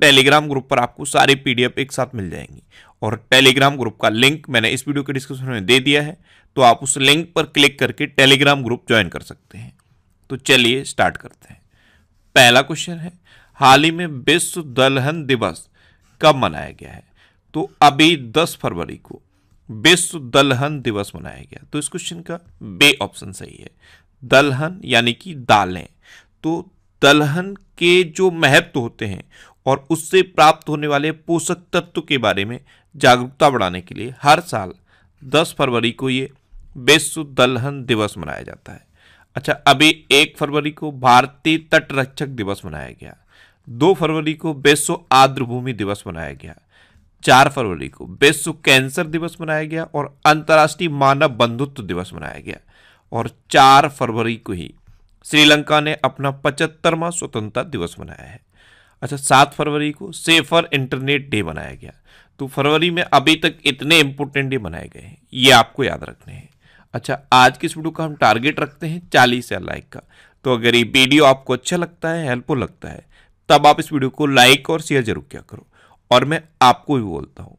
Telegram group पर आपको सारे पीडीएफ एक साथ मिल जाएंगी और टेलीग्राम ग्रुप का लिंक मैंने इस वीडियो के डिस्क्रिप्शन में दे दिया है तो आप उस लिंक पर क्लिक करके टेलीग्राम ग्रुप ज्वाइन कर सकते हैं तो चलिए स्टार्ट करते हैं पहला क्वेश्चन है हाल ही में विश्व दलहन दिवस कब मनाया गया है तो अभी 10 फरवरी को विश्व दलहन दिवस मनाया गया तो इस क्वेश्चन का बे ऑप्शन सही है दलहन यानी कि दालें तो दलहन के जो महत्व होते हैं और उससे प्राप्त होने वाले पोषक तत्व के बारे में जागरूकता बढ़ाने के लिए हर साल 10 फरवरी को ये विश्व दलहन दिवस मनाया जाता है अच्छा अभी एक फरवरी को भारतीय तटरक्षक दिवस मनाया गया दो फरवरी को विश्व आर्द्रभूमि दिवस मनाया गया चार फरवरी को विश्व कैंसर दिवस मनाया गया और अंतर्राष्ट्रीय मानव बंधुत्व दिवस मनाया गया और चार फरवरी को ही श्रीलंका ने अपना पचहत्तरवा स्वतंत्रता दिवस मनाया है अच्छा सात फरवरी को सेफर इंटरनेट डे बनाया गया तो फरवरी में अभी तक इतने इंपोर्टेंट डे बनाए गए हैं ये आपको याद रखने हैं अच्छा आज की इस वीडियो का हम टारगेट रखते हैं चालीस या लाइक का तो अगर ये वीडियो आपको अच्छा लगता है हेल्पफुल लगता है तब आप इस वीडियो को लाइक और शेयर जरूर किया करो और मैं आपको भी बोलता हूँ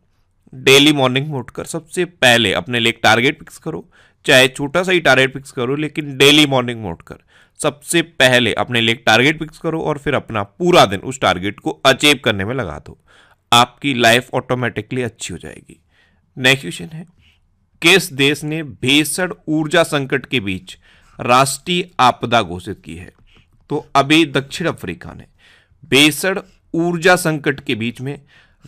डेली मॉर्निंग में उठकर सबसे पहले अपने लिए टारगेट फिक्स करो चाहे छोटा सा ही टारगेट फिक्स करो लेकिन डेली मॉर्निंग मोड कर सबसे पहले अपने लिए टारगेट फिक्स करो और फिर अपना पूरा दिन उस टारगेट को अचीव करने में लगा दो आपकी लाइफ ऑटोमेटिकली अच्छी हो जाएगी नेक्स्ट क्वेश्चन है किस देश ने भीषण ऊर्जा संकट के बीच राष्ट्रीय आपदा घोषित की है तो अभी दक्षिण अफ्रीका ने भीषण ऊर्जा संकट के बीच में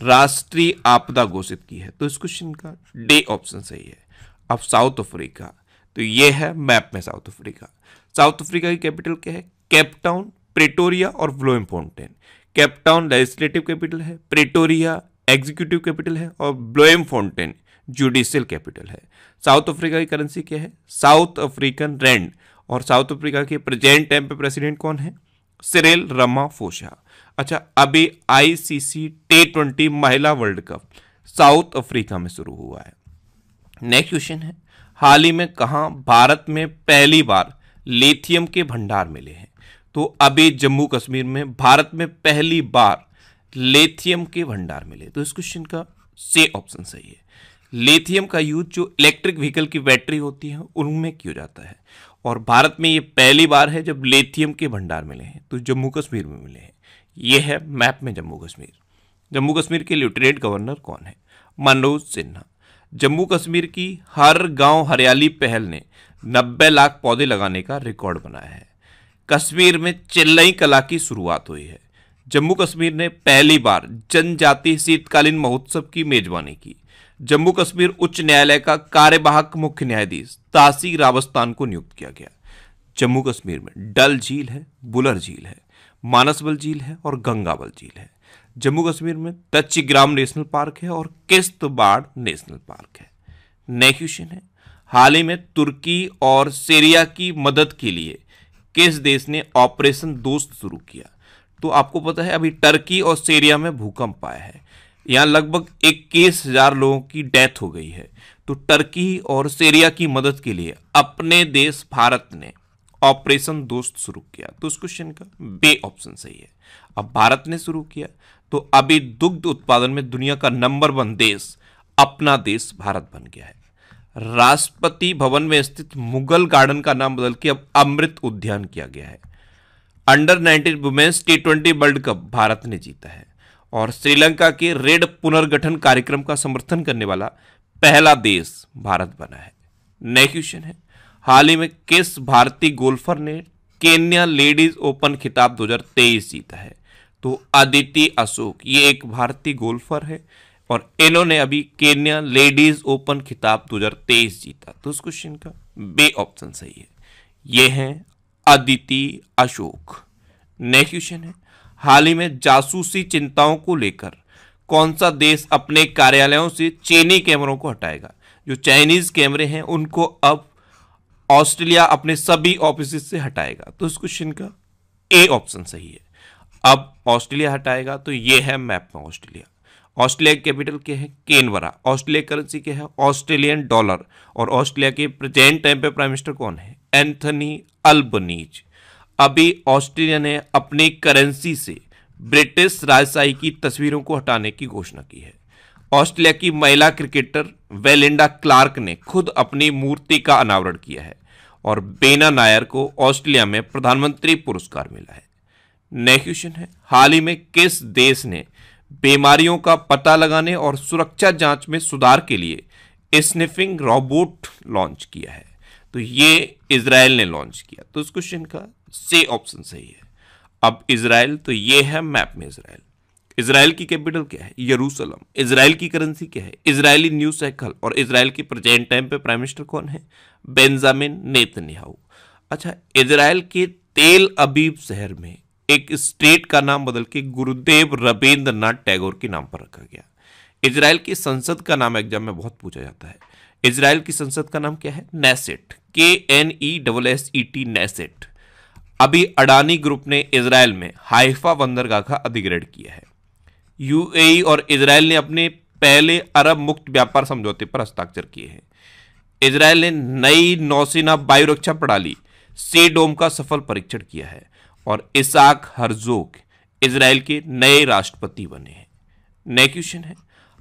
राष्ट्रीय आपदा घोषित की है तो इस क्वेश्चन का डे ऑप्शन सही है ऑफ साउथ अफ्रीका तो ये है मैप में साउथ अफ्रीका साउथ अफ्रीका की कैपिटल क्या है कैपटाउन प्रेटोरिया और Bloemfontein Cape Town legislative capital है प्रेटोरिया एग्जीक्यूटिव कैपिटल है और ब्लोइम फाउंटेन जुडिशियल कैपिटल है साउथ अफ्रीका की करेंसी क्या है साउथ अफ्रीकन रेंड और साउथ अफ्रीका के प्रेजेंट टाइम पे प्रेसिडेंट कौन है सिरेल रमा फोशा अच्छा अभी आईसीसी टी ट्वेंटी महिला वर्ल्ड कप साउथ अफ्रीका में शुरू हुआ है नेक्स्ट क्वेश्चन है हाल ही में कहाँ भारत में पहली बार लिथियम के भंडार मिले हैं तो अभी जम्मू कश्मीर में भारत में पहली बार लेथियम के भंडार मिले तो इस क्वेश्चन का से ऑप्शन सही है लेथियम का यूज जो इलेक्ट्रिक व्हीकल की बैटरी होती है उनमें किया जाता है और भारत में ये पहली बार है जब लेथियम के भंडार मिले हैं तो जम्मू कश्मीर में मिले हैं ये है मैप में जम्मू कश्मीर जम्मू कश्मीर के लिटरेट गवर्नर कौन है मनोज सिन्हा जम्मू कश्मीर की हर गांव हरियाली पहल ने 90 लाख पौधे लगाने का रिकॉर्ड बनाया है कश्मीर में चिल्लई कला की शुरुआत हुई है जम्मू कश्मीर ने पहली बार जनजाति शीतकालीन महोत्सव की मेजबानी की जम्मू कश्मीर उच्च न्यायालय का कार्यवाहक मुख्य न्यायाधीश तासी रावस्तान को नियुक्त किया गया जम्मू कश्मीर में डल झील है बुलर झील है मानसबल झील है और गंगाबल झील है जम्मू कश्मीर में तच्चीग्राम नेशनल पार्क है और किस्तबाड़ नेशनल पार्क है नेक्स्ट क्वेश्चन है हाल ही में तुर्की और सीरिया की मदद के लिए किस देश ने ऑपरेशन दोस्त शुरू किया तो आपको पता है अभी टर्की और सीरिया में भूकंप आया है यहाँ लगभग इक्कीस हजार लोगों की डेथ हो गई है तो टर्की और सीरिया की मदद के लिए अपने देश भारत ने ऑपरेशन दोस्त शुरू किया तो उस क्वेश्चन का बे ऑप्शन सही है अब भारत ने शुरू किया तो अभी दुग्ध उत्पादन में दुनिया का नंबर वन देश अपना देश भारत बन गया है राष्ट्रपति भवन में स्थित मुगल गार्डन का नाम बदल के अब अमृत उद्यान किया गया है under 19 women's T twenty world cup Bharat ने जीता है और श्रीलंका के रेड पुनर्गठन कार्यक्रम का समर्थन करने वाला पहला देश भारत बना है नए क्वेश्चन है हाल ही में किस भारतीय गोल्फर ने केन्या लेडीज ओपन खिताब 2023 जीता है तो आदिति अशोक ये एक भारतीय गोल्फर है और इन्होंने अभी केन्या लेडीज ओपन खिताब 2023 जीता तो उस क्वेश्चन का बे ऑप्शन सही है ये है अदिति अशोक नेक्स्ट क्वेश्चन है हाल ही में जासूसी चिंताओं को लेकर कौन सा देश अपने कार्यालयों से चीनी कैमरों को हटाएगा जो चाइनीज कैमरे हैं उनको अब ऑस्ट्रेलिया अपने सभी ऑफिस से हटाएगा तो इस क्वेश्चन का ए ऑप्शन सही है अब ऑस्ट्रेलिया हटाएगा तो ये है मैप में ऑस्ट्रेलिया ऑस्ट्रेलिया के कैपिटल के है केनवरा ऑस्ट्रेलिया करेंसी क्या है ऑस्ट्रेलियन डॉलर और ऑस्ट्रेलिया के प्रेजेंट टाइम पे प्राइम मिनिस्टर कौन है एंथनी अल्बनीज अभी ऑस्ट्रेलिया ने अपनी करेंसी से ब्रिटिश राजशाही की तस्वीरों को हटाने की घोषणा की है ऑस्ट्रेलिया की महिला क्रिकेटर वेलिंडा क्लार्क ने खुद अपनी मूर्ति का अनावरण किया है और बेना नायर को ऑस्ट्रेलिया में प्रधानमंत्री पुरस्कार मिला है नेक्स्ट क्वेश्चन है हाल ही में किस देश ने बीमारियों का पता लगाने और सुरक्षा जांच में सुधार के लिए स्निफिंग रोबोट लॉन्च किया है तो ये इसराइल ने लॉन्च किया तो इस क्वेश्चन का से ऑप्शन सही है अब इसराइल तो ये है मैप में इसराइल इसराइल की कैपिटल क्या है यरूशलम इसराइल की करेंसी क्या है इसराइली न्यूज साइकिल और इसराइल की प्रेजेंट टाइम पे प्राइम मिनिस्टर कौन है बेंजामिन नेतन्याहू अच्छा इसराइल के तेल अबीब शहर में एक स्टेट का नाम बदल के गुरुदेव रविंद्रनाथ टैगोर के नाम पर रखा गया इसराइल की संसद का नाम एग्जाम में बहुत पूछा जाता है इसराइल की संसद का नाम क्या है नेसेट के N E e double S e E T Knesset अभी अडानी ग्रुप ने इसराइल में हाइफा बंदरगाह का अधिग्रहण किया है यूएई और इसराइल ने अपने पहले अरब मुक्त व्यापार समझौते पर हस्ताक्षर किए हैं इसराइल ने नई नौसेना वायुरक्षा प्रणाली सी डोम का सफल परीक्षण किया है और इसाक हरजोक इसराइल के नए राष्ट्रपति बने हैं नए क्वेश्चन है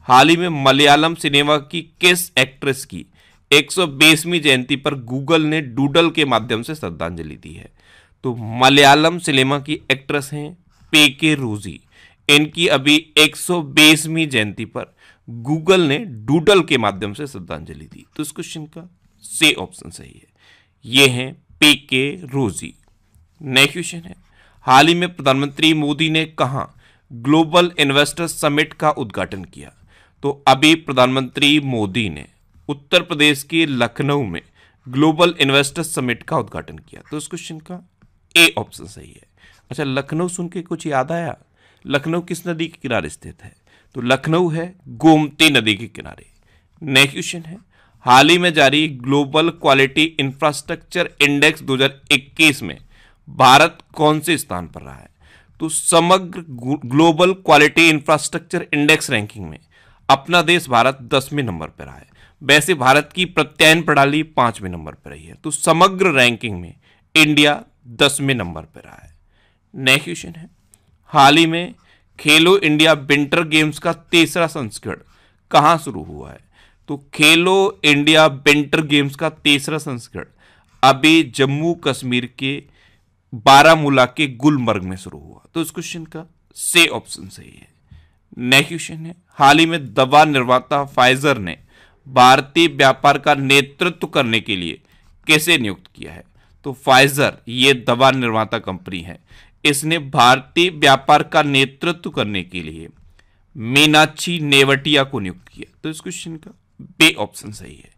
हाल ही में मलयालम सिनेमा की किस एक्ट्रेस की 120वीं जयंती पर गूगल ने डूडल के माध्यम से श्रद्धांजलि दी है तो मलयालम सिनेमा की एक्ट्रेस हैं पे के रोजी इनकी अभी 120वीं जयंती पर गूगल ने डूडल के माध्यम से श्रद्धांजलि दी तो इस क्वेश्चन का से ऑप्शन सही है ये हैं पे के रोजी नेक्स्ट क्वेश्चन है हाल ही में प्रधानमंत्री मोदी ने कहा ग्लोबल इन्वेस्टर समिट का उद्घाटन किया तो अभी प्रधानमंत्री मोदी ने उत्तर प्रदेश के लखनऊ में ग्लोबल इन्वेस्टर समिट का उद्घाटन किया तो इस क्वेश्चन का ए ऑप्शन सही है अच्छा लखनऊ सुन के कुछ याद आया लखनऊ किस नदी के किनारे स्थित है तो लखनऊ है गोमती नदी के किनारे नेक्स्ट क्वेश्चन है हाल ही में जारी ग्लोबल क्वालिटी इंफ्रास्ट्रक्चर इंडेक्स 2021 में भारत कौन से स्थान पर रहा है तो समग्र global quality infrastructure index ranking में अपना देश भारत दसवें नंबर पर रहा है वैसे भारत की प्रत्यायन प्रणाली पांचवें नंबर पर रही है तो समग्र रैंकिंग में इंडिया दसवें नंबर पर रहा है नेक्स्ट क्वेश्चन है हाल ही में खेलो इंडिया विंटर गेम्स का तीसरा संस्करण कहाँ शुरू हुआ है तो खेलो इंडिया विंटर गेम्स का तीसरा संस्करण अभी जम्मू कश्मीर के बारामूला के गुलमर्ग में शुरू हुआ तो इस क्वेश्चन का से ऑप्शन सही है नेक्स्ट क्वेश्चन है हाल ही में दवा निर्माता फाइजर ने भारतीय व्यापार का नेतृत्व करने के लिए कैसे नियुक्त किया है तो फाइजर ये दवा निर्माता कंपनी है इसने भारतीय व्यापार का नेतृत्व करने के लिए मीनाक्षी नेवटिया को नियुक्त किया तो इस क्वेश्चन का बे ऑप्शन सही है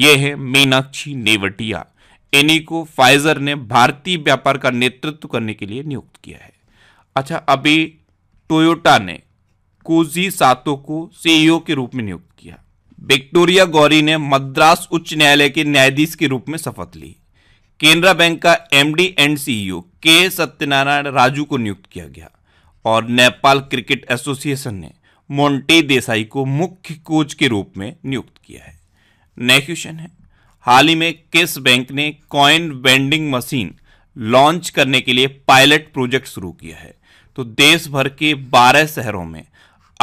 यह है मीनाक्षी नेवटिया इन्हीं को फाइजर ने भारतीय व्यापार का नेतृत्व करने के लिए नियुक्त किया है अच्छा अभी टोयोटा ने कोजी सातो को सीईओ के रूप में नियुक्त किया विक्टोरिया गौरी ने मद्रास उच्च न्यायालय के न्यायाधीश के रूप में शपथ ली केनरा बैंक का एमडी एंड सीईओ के सत्यनारायण राजू को नियुक्त किया गया और नेपाल क्रिकेट एसोसिएशन ने मोन्टे देसाई को मुख्य कोच के रूप में नियुक्त किया है नेक्स्ट क्वेश्चन है हाल ही में किस बैंक ने कॉइन वेंडिंग मशीन लॉन्च करने के लिए पायलट प्रोजेक्ट शुरू किया है तो देश भर के 12 शहरों में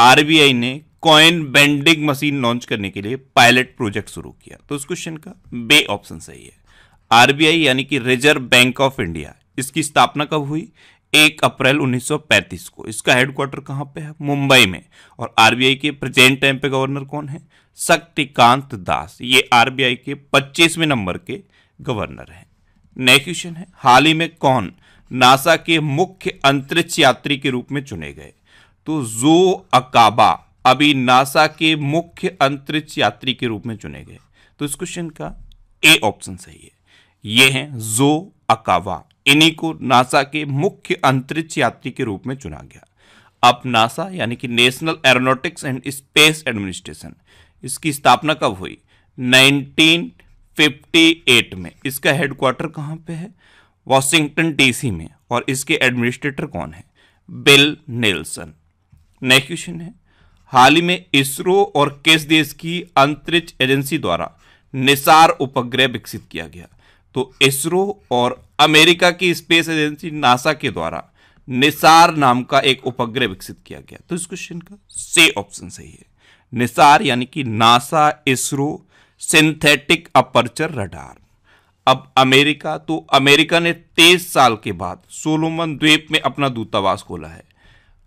आरबीआई ने कॉइन बेंडिंग मशीन लॉन्च करने के लिए पायलट प्रोजेक्ट शुरू किया तो इस क्वेश्चन का बे ऑप्शन सही है आरबीआई यानी कि रिजर्व बैंक ऑफ इंडिया इसकी स्थापना कब हुई एक अप्रैल 1935 को इसका हेडक्वार्टर कहाँ पे है मुंबई में और आरबीआई के प्रेजेंट टाइम पे गवर्नर कौन है शक्तिकांत दास ये आरबीआई के 25वें नंबर के गवर्नर हैं नेक्स्ट क्वेश्चन है हाल ही में कौन नासा के मुख्य अंतरिक्ष यात्री के रूप में चुने गए तो जो अकाबा अभी नासा के मुख्य अंतरिक्ष यात्री के रूप में चुने गए तो इस क्वेश्चन का ए ऑप्शन सही है ये हैं जो अकावा इन्हीं को नासा के मुख्य अंतरिक्ष यात्री के रूप में चुना गया अब नासा यानी कि national aeronautics and space administration इसकी स्थापना कब हुई 1958 में इसका हेडक्वार्टर कहाँ पे है वॉशिंगटन डीसी में और इसके एडमिनिस्ट्रेटर कौन है बिल नेल्सन नेक्स्ट क्वेश्चन है हाल ही में इसरो और किस देश की अंतरिक्ष एजेंसी द्वारा निसार उपग्रह विकसित किया गया तो इसरो और अमेरिका की स्पेस एजेंसी नासा के द्वारा निसार नाम का एक उपग्रह विकसित किया गया तो इस क्वेश्चन का से ऑप्शन सही है निसार यानी कि NASA ISRO synthetic aperture radar अब अमेरिका तो अमेरिका ने तेईस साल के बाद सोलोमन द्वीप में अपना दूतावास खोला है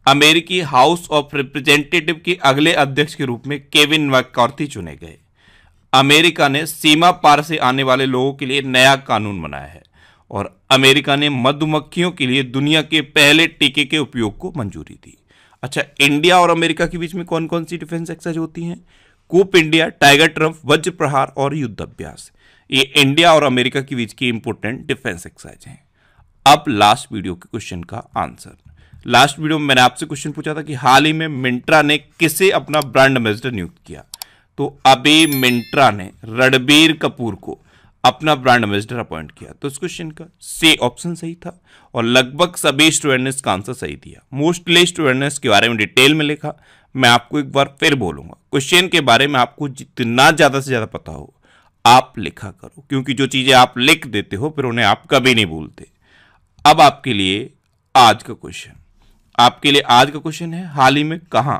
अमेरिकी हाउस ऑफ रिप्रेजेंटेटिव के अगले अध्यक्ष के रूप में केविन मैककार्थी चुने गए अमेरिका ने सीमा पार से आने वाले लोगों के लिए नया कानून बनाया है और अमेरिका ने मधुमक्खियों के लिए दुनिया के पहले टीके के उपयोग को मंजूरी दी अच्छा इंडिया और अमेरिका के बीच में कौन कौन सी डिफेंस एक्सरसाइज होती हैं कूप इंडिया टाइगर ट्रम्प वज्र प्रहार और युद्ध अभ्यास ये इंडिया और अमेरिका के बीच की इंपोर्टेंट डिफेंस एक्सरसाइज हैं अब लास्ट वीडियो के क्वेश्चन का आंसर लास्ट वीडियो में मैंने आपसे क्वेश्चन पूछा था कि हाल ही में मिंट्रा ने किसे अपना ब्रांड एम्बेसडर नियुक्त किया तो अभी मिंट्रा ने रणबीर कपूर को अपना ब्रांड एम्बेसडर अपॉइंट किया तो इस क्वेश्चन का से ऑप्शन सही था और लगभग सभी स्टूडेंट ने इसका आंसर सही दिया मोस्टली स्टूडेंट ने इसके बारे में डिटेल में लिखा मैं आपको एक बार फिर बोलूंगा क्वेश्चन के बारे में आपको जितना ज़्यादा से ज़्यादा पता हो आप लिखा करो क्योंकि जो चीज़ें आप लिख देते हो फिर उन्हें आप कभी नहीं भूलते अब आपके लिए आज का क्वेश्चन आपके लिए आज का क्वेश्चन है हाल ही में कहाँ